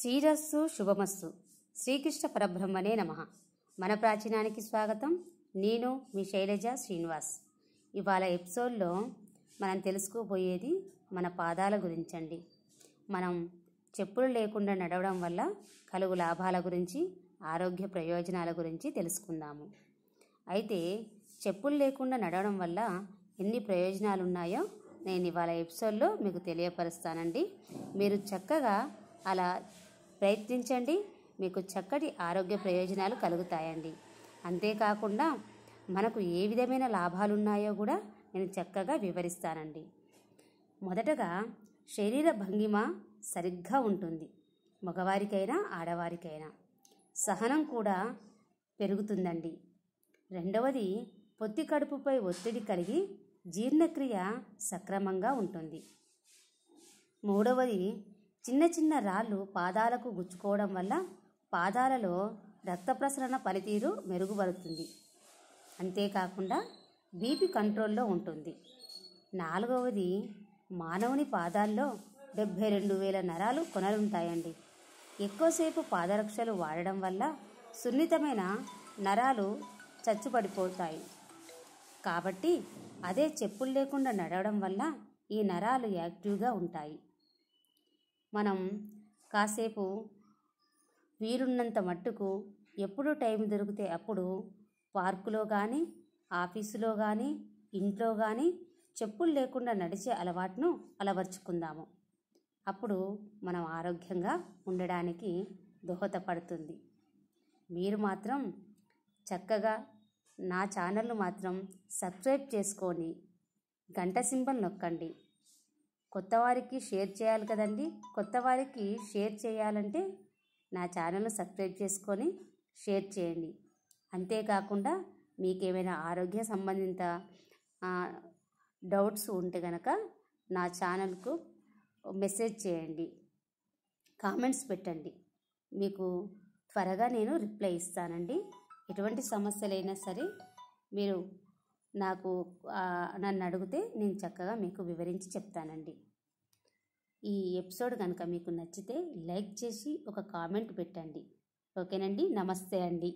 శ్రీరస్సు శుభమస్సు శ్రీకృష్ణ పరబ్రహ్మనే నమ మన ప్రాచీనానికి స్వాగతం నేను మీ శైలజ శ్రీనివాస్ ఇవాళ ఎపిసోడ్లో మనం తెలుసుకోబోయేది మన పాదాల గురించండి మనం చెప్పులు లేకుండా నడవడం వల్ల కలుగు లాభాల గురించి ఆరోగ్య ప్రయోజనాల గురించి తెలుసుకుందాము అయితే చెప్పులు లేకుండా నడవడం వల్ల ఎన్ని ప్రయోజనాలు ఉన్నాయో నేను ఇవాళ ఎపిసోడ్లో మీకు తెలియపరుస్తానండి మీరు చక్కగా అలా ప్రయత్నించండి మీకు చక్కటి ఆరోగ్య ప్రయోజనాలు కలుగుతాయండి అంతేకాకుండా మనకు ఏ విధమైన లాభాలున్నాయో కూడా నేను చక్కగా వివరిస్తానండి మొదటగా శరీర భంగిమ సరిగ్గా ఉంటుంది మగవారికైనా ఆడవారికైనా సహనం కూడా పెరుగుతుందండి రెండవది పొత్తి కడుపుపై ఒత్తిడి కలిగి జీర్ణక్రియ సక్రమంగా ఉంటుంది మూడవది చిన్న చిన్న రాళ్ళు పాదాలకు గుచ్చుకోవడం వల్ల పాదాలలో రక్త ప్రసరణ పనితీరు మెరుగుపడుతుంది అంతేకాకుండా బీపీ కంట్రోల్లో ఉంటుంది నాలుగవది మానవుని పాదాల్లో డెబ్భై రెండు వేల నరాలు కొనలుంటాయండి ఎక్కువసేపు పాదరక్షలు వాడడం వల్ల సున్నితమైన నరాలు చచ్చుపడిపోతాయి కాబట్టి అదే చెప్పులు లేకుండా నడవడం వల్ల ఈ నరాలు యాక్టివ్గా ఉంటాయి మనం కాసేపు వీరున్నంత మట్టుకు ఎప్పుడు టైం దొరికితే అప్పుడు పార్కులో కానీ ఆఫీసులో కానీ ఇంట్లో కానీ చెప్పులు లేకుండా నడిచే అలవాటును అలవర్చుకుందాము అప్పుడు మనం ఆరోగ్యంగా ఉండడానికి దోహదపడుతుంది మీరు మాత్రం చక్కగా నా ఛానల్ను మాత్రం సబ్స్క్రైబ్ చేసుకొని గంట సింబల్ నొక్కండి కొత్త వారికి షేర్ చేయాలి కదండి కొత్త వారికి షేర్ చేయాలంటే నా ఛానల్ను సబ్స్క్రైబ్ చేసుకొని షేర్ చేయండి అంతేకాకుండా మీకేమైనా ఆరోగ్య సంబంధిత డౌట్స్ ఉంటే కనుక నా ఛానల్కు మెసేజ్ చేయండి కామెంట్స్ పెట్టండి మీకు త్వరగా నేను రిప్లై ఇస్తానండి ఎటువంటి సమస్యలైనా సరే మీరు నాకు నన్ను అడిగితే నేను చక్కగా మీకు వివరించి చెప్తానండి ఈ ఎపిసోడ్ కనుక మీకు నచ్చితే లైక్ చేసి ఒక కామెంట్ పెట్టండి ఓకేనండి నమస్తే అండి